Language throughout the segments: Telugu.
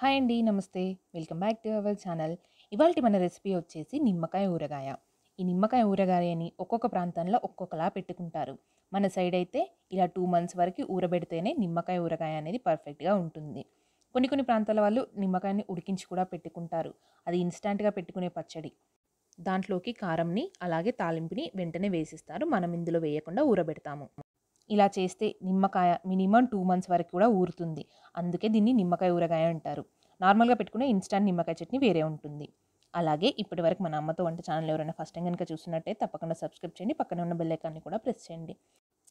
హాయ్ అండి నమస్తే welcome back to our channel ఇవాళ మన రెసిపీ వచ్చేసి నిమ్మకాయ ఊరగాయ ఈ నిమ్మకాయ ఊరగాయని ఒక్కొక్క ప్రాంతంలో ఒక్కొక్కలా పెట్టుకుంటారు మన సైడ్ అయితే ఇలా టూ మంత్స్ వరకు ఊరబెడితేనే నిమ్మకాయ ఊరగాయ అనేది పర్ఫెక్ట్గా ఉంటుంది కొన్ని కొన్ని ప్రాంతాల వాళ్ళు నిమ్మకాయని ఉడికించి కూడా పెట్టుకుంటారు అది ఇన్స్టాంట్గా పెట్టుకునే పచ్చడి దాంట్లోకి కారంని అలాగే తాలింపుని వెంటనే వేసిస్తారు మనం ఇందులో వేయకుండా ఊరబెడతాము ఇలా చేస్తే నిమ్మకాయ మినిమం టూ మంత్స్ వరకు కూడా ఊరుతుంది అందుకే దీన్ని నిమ్మకాయ ఊరగాయ అంటారు నార్మల్గా పెట్టుకునే ఇన్స్టాంట్ నిమ్మకాయ చట్నీ వేరే ఉంటుంది అలాగే ఇప్పటి వరకు మన అమ్మతో వంట ఛానల్ ఎవరైనా ఫస్ట్ టైం కనుక చూసినట్టే తప్పకుండా సబ్స్క్రైబ్ చేయండి పక్కన ఉన్న బెల్ ఐకాన్ని కూడా ప్రెస్ చేయండి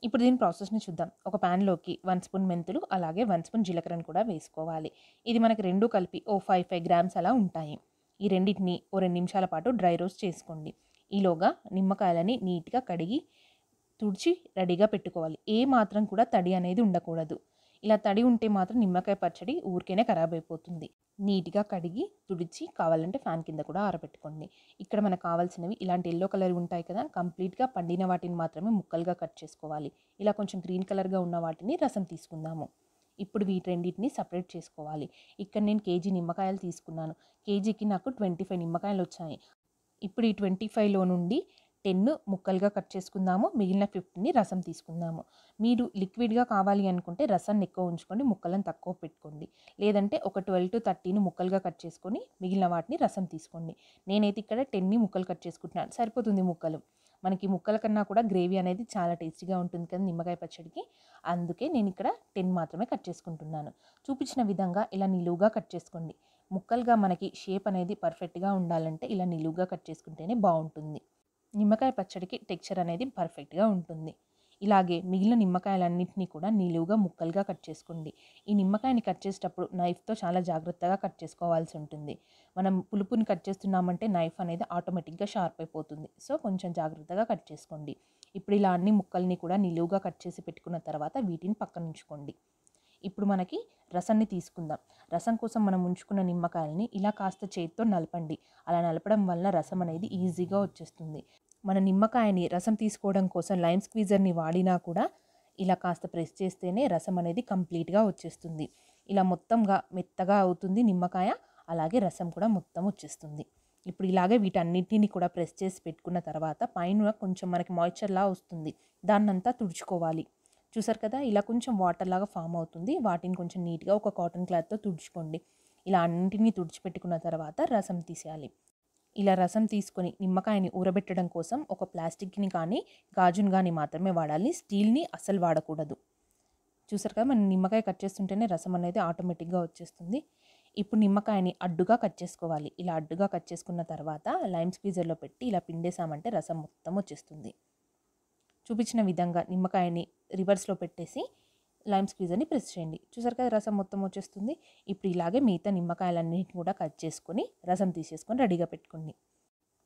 ఇప్పుడు దీని ప్రాసెస్ని చూద్దాం ఒక ప్యాన్లోకి వన్ స్పూన్ మెంతులు అలాగే వన్ స్పూన్ జీలకర్రని కూడా వేసుకోవాలి ఇది మనకి రెండు కలిపి ఓ ఫైవ్ ఫైవ్ గ్రామ్స్ అలా ఉంటాయి ఈ రెండింటిని ఓ రెండు నిమిషాల పాటు డ్రై రోస్ట్ చేసుకోండి ఈలోగా నిమ్మకాయలని నీట్గా కడిగి తుడిచి రెడీగా పెట్టుకోవాలి ఏ మాత్రం కూడా తడి అనేది ఉండకూడదు ఇలా తడి ఉంటే మాత్రం నిమ్మకాయ పచ్చడి ఊరికేనే ఖరాబ్ అయిపోతుంది నీట్గా కడిగి తుడిచి కావాలంటే ఫ్యాన్ కింద కూడా ఆరబెట్టుకోండి ఇక్కడ మనకు కావాల్సినవి ఇలాంటి ఎల్లో కలర్ ఉంటాయి కదా కంప్లీట్గా పండిన వాటిని మాత్రమే ముక్కలుగా కట్ చేసుకోవాలి ఇలా కొంచెం గ్రీన్ కలర్గా ఉన్న వాటిని రసం తీసుకుందాము ఇప్పుడు వీటి రెండింటిని సపరేట్ చేసుకోవాలి ఇక్కడ నేను కేజీ నిమ్మకాయలు తీసుకున్నాను కేజీకి నాకు ట్వంటీ ఫైవ్ నిమ్మకాయలు వచ్చాయి ఇప్పుడు ఈ ట్వంటీ ఫైవ్లో నుండి టెన్ ముక్కలుగా కట్ చేసుకుందాము మిగిలిన ఫిఫ్టీని రసం తీసుకుందాము మీరు లిక్విడ్గా కావాలి అనుకుంటే రసాన్ని ఎక్కువ ఉంచుకొని ముక్కలను తక్కువ పెట్టుకోండి లేదంటే ఒక ట్వెల్వ్ టు థర్టీని ముక్కలుగా కట్ చేసుకొని మిగిలిన వాటిని రసం తీసుకోండి నేనైతే ఇక్కడ టెన్ని ముక్కలు కట్ చేసుకుంటున్నాను సరిపోతుంది ముక్కలు మనకి ముక్కల కన్నా కూడా గ్రేవీ అనేది చాలా టేస్టీగా ఉంటుంది కదా నిమ్మకాయ పచ్చడికి అందుకే నేను ఇక్కడ టెన్ మాత్రమే కట్ చేసుకుంటున్నాను చూపించిన విధంగా ఇలా నిలువుగా కట్ చేసుకోండి ముక్కలుగా మనకి షేప్ అనేది పర్ఫెక్ట్గా ఉండాలంటే ఇలా నిలువుగా కట్ చేసుకుంటేనే బాగుంటుంది నిమ్మకాయ పచ్చడికి టెక్చర్ అనేది పర్ఫెక్ట్గా ఉంటుంది ఇలాగే మిగిలిన నిమ్మకాయలన్నింటినీ కూడా నిలువుగా ముక్కలుగా కట్ చేసుకోండి ఈ నిమ్మకాయని కట్ చేసేటప్పుడు నైఫ్తో చాలా జాగ్రత్తగా కట్ చేసుకోవాల్సి ఉంటుంది మనం పులుపుని కట్ చేస్తున్నామంటే నైఫ్ అనేది ఆటోమేటిక్గా షార్ప్ అయిపోతుంది సో కొంచెం జాగ్రత్తగా కట్ చేసుకోండి ఇప్పుడు ఇలా అన్ని ముక్కల్ని కూడా నిలువుగా కట్ చేసి పెట్టుకున్న తర్వాత వీటిని పక్కనుంచుకోండి ఇప్పుడు మనకి రసాన్ని తీసుకుందాం రసం కోసం మనం ఉంచుకున్న నిమ్మకాయలని ఇలా కాస్త చేతితో నలపండి అలా నలపడం వల్ల రసం అనేది ఈజీగా వచ్చేస్తుంది మన నిమ్మకాయని రసం తీసుకోవడం కోసం లైమ్ స్క్వీజర్ని వాడినా కూడా ఇలా కాస్త ప్రెస్ చేస్తేనే రసం అనేది కంప్లీట్గా వచ్చేస్తుంది ఇలా మొత్తంగా మెత్తగా అవుతుంది నిమ్మకాయ అలాగే రసం కూడా మొత్తం వచ్చేస్తుంది ఇప్పుడు ఇలాగే వీటన్నిటిని కూడా ప్రెస్ చేసి పెట్టుకున్న తర్వాత పైన కొంచెం మనకి మాయిశ్చర్లా వస్తుంది దాన్నంతా తుడుచుకోవాలి చూసారు కదా ఇలా కొంచెం వాటర్ లాగా ఫామ్ అవుతుంది వాటిని కొంచెం నీట్గా ఒక కాటన్ క్లాత్తో తుడుచుకోండి ఇలా అన్నింటినీ తుడిచిపెట్టుకున్న తర్వాత రసం తీసేయాలి ఇలా రసం తీసుకొని నిమ్మకాయని ఊరబెట్టడం కోసం ఒక ప్లాస్టిక్ని కానీ గాజుని కానీ మాత్రమే వాడాలి స్టీల్ని అస్సలు వాడకూడదు చూసారు కదా మనం నిమ్మకాయ కట్ చేస్తుంటేనే రసం అనేది ఆటోమేటిక్గా వచ్చేస్తుంది ఇప్పుడు నిమ్మకాయని అడ్డుగా కట్ చేసుకోవాలి ఇలా అడ్డుగా కట్ చేసుకున్న తర్వాత లైమ్ స్క్వీజర్లో పెట్టి ఇలా పిండేసామంటే రసం మొత్తం వచ్చేస్తుంది చూపించిన విధంగా నిమ్మకాయని రివర్స్లో పెట్టేసి లైమ్ స్క్వీజర్ని ప్రెస్ చేయండి చూసారు కదా రసం మొత్తం వచ్చేస్తుంది ఇప్పుడు ఇలాగే మిగతా నిమ్మకాయలన్నింటిని కూడా కట్ చేసుకొని రసం తీసేసుకొని రెడీగా పెట్టుకోండి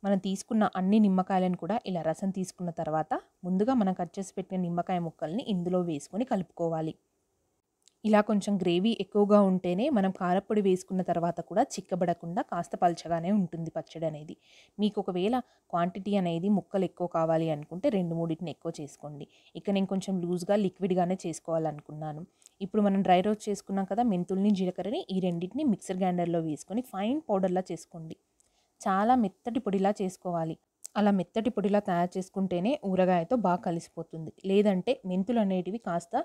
మనం తీసుకున్న అన్ని నిమ్మకాయలను కూడా ఇలా రసం తీసుకున్న తర్వాత ముందుగా మనం కట్ చేసి పెట్టిన నిమ్మకాయ ముక్కల్ని ఇందులో వేసుకొని కలుపుకోవాలి ఇలా కొంచెం గ్రేవీ ఎక్కువగా ఉంటేనే మనం కారప్పొడి వేసుకున్న తర్వాత కూడా చిక్కబడకుండా కాస్త పలచగానే ఉంటుంది పచ్చడి అనేది మీకు ఒకవేళ క్వాంటిటీ అనేది ముక్కలు ఎక్కువ కావాలి అనుకుంటే రెండు మూడింటిని ఎక్కువ చేసుకోండి ఇక నేను కొంచెం లూజ్గా లిక్విడ్గానే చేసుకోవాలనుకున్నాను ఇప్పుడు మనం డ్రై రోస్ట్ చేసుకున్నాం కదా మెంతుల్ని జీలకర్రని ఈ రెండింటిని మిక్సర్ గ్రైండర్లో వేసుకొని ఫైన్ పౌడర్లా చేసుకోండి చాలా మెత్తటి పొడిలా చేసుకోవాలి అలా మెత్తటి పొడిలా తయారు చేసుకుంటేనే ఊరగాయతో బాగా కలిసిపోతుంది లేదంటే మెంతులు అనేటివి కాస్త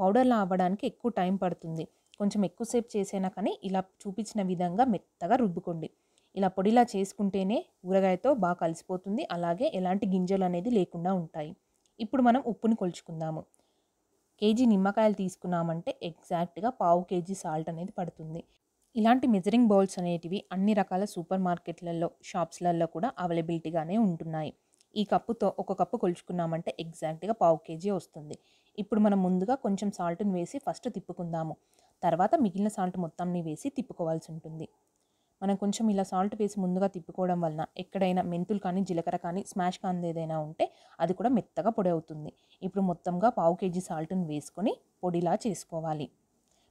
పౌడర్లా అవ్వడానికి ఎక్కువ టైం పడుతుంది కొంచెం ఎక్కువసేపు చేసైనా కానీ ఇలా చూపించిన విధంగా మెత్తగా రుబ్బుకోండి ఇలా పొడిలా చేసుకుంటేనే ఊరగాయతో బాగా కలిసిపోతుంది అలాగే ఎలాంటి గింజలు అనేది లేకుండా ఉంటాయి ఇప్పుడు మనం ఉప్పుని కొలుచుకుందాము కేజీ నిమ్మకాయలు తీసుకున్నామంటే ఎగ్జాక్ట్గా పావు కేజీ సాల్ట్ అనేది పడుతుంది ఇలాంటి మెజరింగ్ బౌల్స్ అనేటివి అన్ని రకాల సూపర్ మార్కెట్లలో షాప్స్లలో కూడా అవైలబిలిటీగానే ఉంటున్నాయి ఈ కప్పుతో ఒక కప్పు కొలుచుకున్నామంటే ఎగ్జాక్ట్గా పావు కేజీ వస్తుంది ఇప్పుడు మనం ముందుగా కొంచెం సాల్ట్ని వేసి ఫస్ట్ తిప్పుకుందాము తర్వాత మిగిలిన సాల్ట్ మొత్తాన్ని వేసి తిప్పుకోవాల్సి ఉంటుంది మనం కొంచెం ఇలా సాల్ట్ వేసి ముందుగా తిప్పుకోవడం వలన ఎక్కడైనా మెంతులు కానీ జీలకర్ర కానీ స్మాష్ కానీ ఏదైనా ఉంటే అది కూడా మెత్తగా పొడి అవుతుంది ఇప్పుడు మొత్తంగా పావు కేజీ సాల్ట్ని వేసుకొని పొడిలా చేసుకోవాలి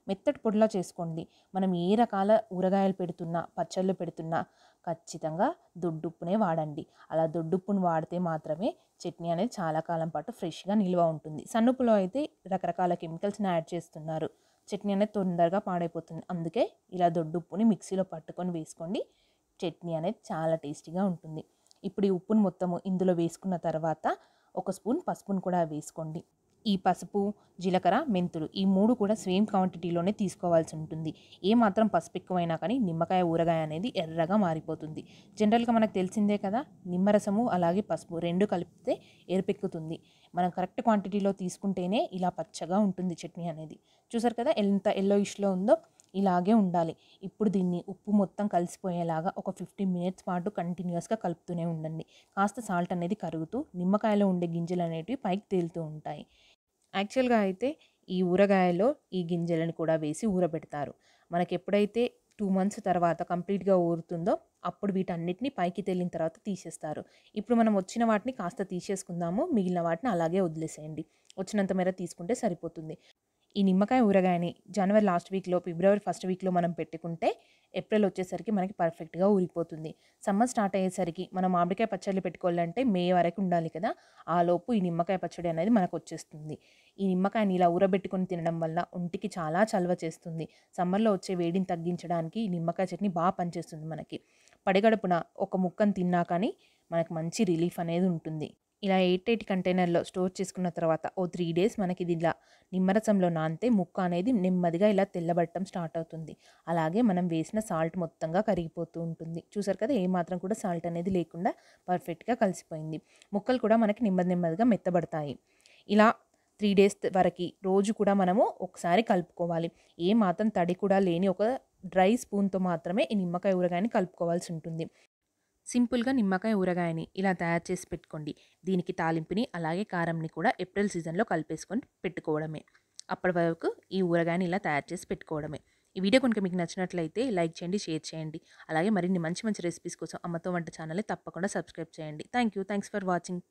మెత్తటి పొడిలా చేసుకోండి మనం ఏ రకాల ఊరగాయలు పెడుతున్నా పచ్చళ్ళు పెడుతున్నా ఖచ్చితంగా దొడ్డుప్పునే వాడండి అలా దొడ్డుప్పును వాడితే మాత్రమే చట్నీ అనేది చాలా కాలం పాటు ఫ్రెష్గా నిల్వ ఉంటుంది సన్నుపులో అయితే రకరకాల కెమికల్స్ని యాడ్ చేస్తున్నారు చట్నీ అనేది తొందరగా పాడైపోతుంది అందుకే ఇలా దొడ్డుప్పుని మిక్సీలో పట్టుకొని వేసుకోండి చట్నీ అనేది చాలా టేస్టీగా ఉంటుంది ఇప్పుడు ఈ ఉప్పును మొత్తము ఇందులో వేసుకున్న తర్వాత ఒక స్పూన్ పసుపును కూడా వేసుకోండి ఈ పసుపు జీలకర్ర మెంతులు ఈ మూడు కూడా సేమ్ క్వాంటిటీలోనే తీసుకోవాల్సి ఉంటుంది ఏ మాత్రం పసుపు ఎక్కువైనా కానీ నిమ్మకాయ ఊరగాయ అనేది ఎర్రగా మారిపోతుంది జనరల్గా మనకు తెలిసిందే కదా నిమ్మరసము అలాగే పసుపు రెండు కలిపితే ఎరుపెక్కుతుంది మనం కరెక్ట్ క్వాంటిటీలో తీసుకుంటేనే ఇలా పచ్చగా ఉంటుంది చట్నీ అనేది చూసారు కదా ఎంత ఎల్లో ఇష్లో ఉందో ఇలాగే ఉండాలి ఇప్పుడు దీన్ని ఉప్పు మొత్తం కలిసిపోయేలాగా ఒక ఫిఫ్టీన్ మినిట్స్ పాటు కంటిన్యూస్గా కలుపుతూనే ఉండండి కాస్త సాల్ట్ అనేది కరుగుతూ నిమ్మకాయలో ఉండే గింజలు అనేటివి పైకి తేలుతూ ఉంటాయి యాక్చువల్గా అయితే ఈ ఊరగాయలో ఈ గింజలను కూడా వేసి ఊరబెడతారు మనకి ఎప్పుడైతే టూ మంత్స్ తర్వాత కంప్లీట్గా ఊరుతుందో అప్పుడు వీటన్నిటిని పైకి తేలిన తర్వాత తీసేస్తారు ఇప్పుడు మనం వచ్చిన వాటిని కాస్త తీసేసుకుందాము మిగిలిన వాటిని అలాగే వదిలేసేయండి వచ్చినంత మేర తీసుకుంటే సరిపోతుంది ఈ నిమ్మకాయ ఊరగాయని జనవరి లాస్ట్ వీక్లో ఫిబ్రవరి ఫస్ట్ వీక్లో మనం పెట్టుకుంటే ఏప్రిల్ వచ్చేసరికి మనకి పర్ఫెక్ట్గా ఊరిపోతుంది సమ్మర్ స్టార్ట్ అయ్యేసరికి మనం మామిడికాయ పచ్చళ్ళు పెట్టుకోవాలంటే మే వరకు ఉండాలి కదా ఆ లోపు ఈ నిమ్మకాయ పచ్చడి అనేది మనకు వచ్చేస్తుంది ఈ నిమ్మకాయని ఇలా ఊరబెట్టుకొని తినడం వల్ల ఒంటికి చాలా చలవ చేస్తుంది సమ్మర్లో వచ్చే వేడిని తగ్గించడానికి ఈ నిమ్మకాయ చట్నీ బాగా పనిచేస్తుంది మనకి పడిగడుపున ఒక ముక్కను తిన్నా కానీ మనకు మంచి రిలీఫ్ అనేది ఉంటుంది ఇలా ఎయిట్ ఎయిట్ కంటైనర్లో స్టోర్ చేసుకున్న తర్వాత ఓ త్రీ డేస్ మనకి ఇది ఇలా నిమ్మరసంలో నానితే ముక్క అనేది నెమ్మదిగా ఇలా తెల్లబట్టం స్టార్ట్ అవుతుంది అలాగే మనం వేసిన సాల్ట్ మొత్తంగా కరిగిపోతూ ఉంటుంది చూసారు కదా ఏమాత్రం కూడా సాల్ట్ అనేది లేకుండా పర్ఫెక్ట్గా కలిసిపోయింది ముక్కలు కూడా మనకి నెమ్మది నెమ్మదిగా మెత్తబడతాయి ఇలా త్రీ డేస్ వరకు రోజు కూడా మనము ఒకసారి కలుపుకోవాలి ఏ మాత్రం తడి కూడా లేని ఒక డ్రై స్పూన్తో మాత్రమే ఈ నిమ్మకాయ ఊరగాయని కలుపుకోవాల్సి ఉంటుంది సింపుల్గా నిమ్మకాయ ఊరగాయని ఇలా తయారు చేసి పెట్టుకోండి దీనికి తాలింపుని అలాగే కారంని కూడా ఏప్రిల్ సీజన్లో కలిపేసుకొని పెట్టుకోవడమే అప్పటి వరకు ఈ ఊరగాయని ఇలా తయారు చేసి పెట్టుకోవడమే ఈ వీడియో కనుక మీకు నచ్చినట్లయితే లైక్ చేయండి షేర్ చేయండి అలాగే మరిన్ని మంచి మంచి రెసిపీస్ కోసం అమ్మతో వంట ఛానల్ని తప్పకుండా సబ్స్క్రైబ్ చేయండి thank you thanks for watching